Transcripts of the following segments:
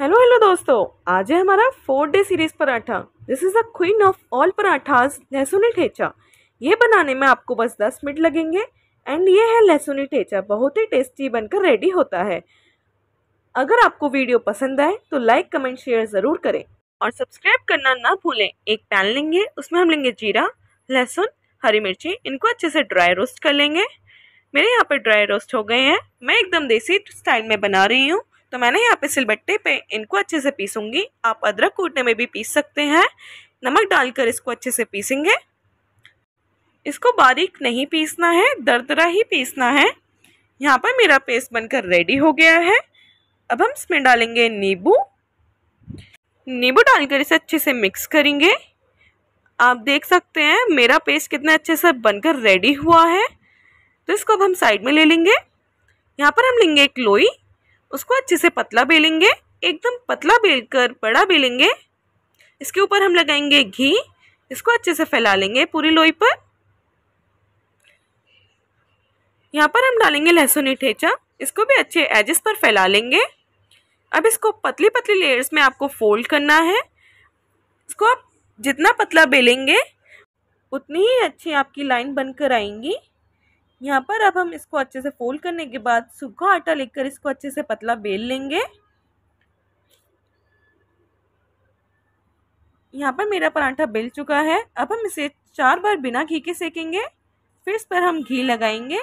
hello hello दोस्तों आज है हमारा fourth day series paratha this is the queen of all parathas लहसुनी ठेचा ये बनाने में आपको बस दस मिनट लगेंगे एंड ये है लहसुनी ठेचा बहुत ही टेस्टी बनकर रेडी होता है अगर आपको वीडियो पसंद आए तो लाइक कमेंट शेयर ज़रूर करें और सब्सक्राइब करना ना भूलें एक पैन लेंगे उसमें हम लेंगे जीरा लहसुन हरी मिर्ची इनको अच्छे से ड्राई रोस्ट कर लेंगे मेरे यहाँ पर ड्राई रोस्ट हो गए हैं मैं एकदम देसी स्टाइल में बना रही हूँ तो मैंने यहाँ पे सिलबट्टे पे इनको अच्छे से पीसूंगी आप अदरक कूटने में भी पीस सकते हैं नमक डालकर इसको अच्छे से पीसेंगे इसको बारीक नहीं पीसना है दरदरा ही पीसना है यहाँ पर मेरा पेस्ट बनकर रेडी हो गया है अब हम इसमें डालेंगे नींबू नींबू डालकर इसे अच्छे से मिक्स करेंगे आप देख सकते हैं मेरा पेस्ट कितना अच्छे से बनकर रेडी हुआ है तो इसको अब हम साइड में ले लेंगे यहाँ पर हम लेंगे एक लोई उसको अच्छे से पतला बेलेंगे एकदम पतला बेल कर बड़ा बेलेंगे इसके ऊपर हम लगाएंगे घी इसको अच्छे से फैला लेंगे पूरी लोई पर यहाँ पर हम डालेंगे लहसुनी ठेचा इसको भी अच्छे एजेस पर फैला लेंगे अब इसको पतली पतली लेयर्स में आपको फोल्ड करना है इसको आप जितना पतला बेलेंगे उतनी ही अच्छी आपकी लाइन बनकर आएंगी यहाँ पर अब हम इसको अच्छे से फोल्ड करने के बाद सूखा आटा लेकर इसको अच्छे से पतला बेल लेंगे यहाँ पर मेरा पराठा बेल चुका है अब हम इसे चार बार बिना घी के सेकेंगे फिर इस पर हम घी लगाएंगे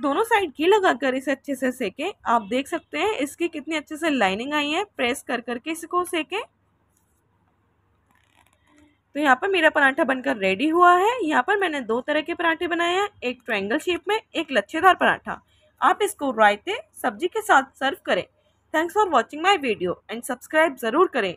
दोनों साइड घी लगाकर इसे अच्छे से सेकें आप देख सकते हैं इसकी कितनी अच्छे से लाइनिंग आई है प्रेस कर करके इसको सेकें तो यहाँ पर मेरा पराठा बनकर रेडी हुआ है यहाँ पर मैंने दो तरह के पराठे बनाए हैं एक ट्रायंगल शेप में एक लच्छेदार पराठा आप इसको रायते सब्जी के साथ सर्व करें thanks for watching my video and subscribe ज़रूर करें